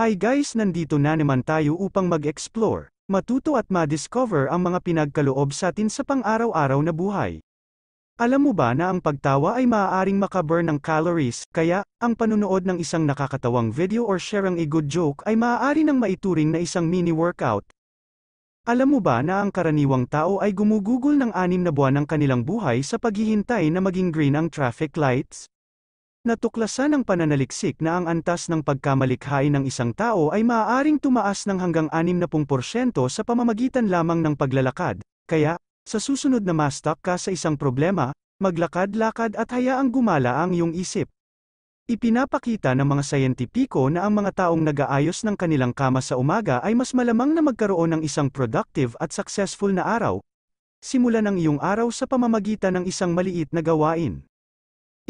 Hi guys nandito na naman tayo upang mag-explore, matuto at ma-discover ang mga pinagkaloob sa atin sa pang-araw-araw na buhay. Alam mo ba na ang pagtawa ay maaaring makaburn ng calories, kaya, ang panunood ng isang nakakatawang video or share ang a good joke ay maaari nang maituring na isang mini-workout. Alam mo ba na ang karaniwang tao ay gumugugol ng anim na buwan ng kanilang buhay sa paghihintay na maging green ang traffic lights? Natuklasan ng pananaliksik na ang antas ng pagkamalikhain ng isang tao ay maaaring tumaas ng hanggang 60% sa pamamagitan lamang ng paglalakad, kaya, sa susunod na mastak ka sa isang problema, maglakad-lakad at hayaang gumala ang iyong isip. Ipinapakita ng mga sayentipiko na ang mga taong nag-aayos ng kanilang kama sa umaga ay mas malamang na magkaroon ng isang productive at successful na araw. Simulan ang iyong araw sa pamamagitan ng isang maliit na gawain.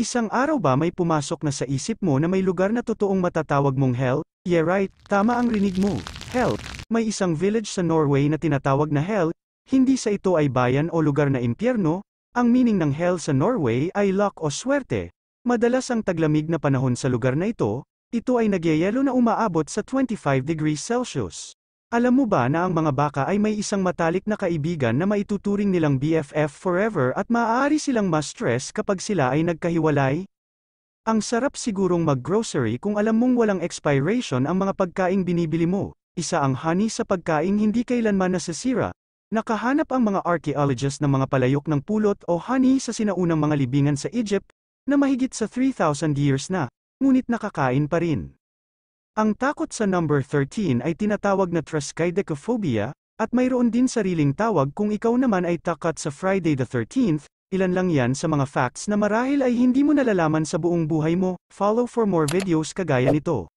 Isang araw ba may pumasok na sa isip mo na may lugar na totoong matatawag mong hell? Yeah right, tama ang rinig mo. Hell. May isang village sa Norway na tinatawag na hell, hindi sa ito ay bayan o lugar na impyerno, ang meaning ng hell sa Norway ay luck o swerte. Madalas ang taglamig na panahon sa lugar na ito, ito ay nagyayelo na umaabot sa 25 degrees Celsius. Alam mo ba na ang mga baka ay may isang matalik na kaibigan na maituturing nilang BFF forever at maaari silang ma-stress kapag sila ay nagkahiwalay? Ang sarap sigurong mag-grocery kung alam mong walang expiration ang mga pagkaing binibili mo. Isa ang honey sa pagkaing hindi kailanman nasasira. Nakahanap ang mga archaeologists ng mga palayok ng pulot o honey sa sinaunang mga libingan sa Egypt na mahigit sa 3,000 years na, ngunit nakakain pa rin. Ang takot sa number 13 ay tinatawag na triskaidekaphobia, at mayroon din sariling tawag kung ikaw naman ay takot sa Friday the 13th, ilan lang yan sa mga facts na marahil ay hindi mo nalalaman sa buong buhay mo, follow for more videos kagaya nito.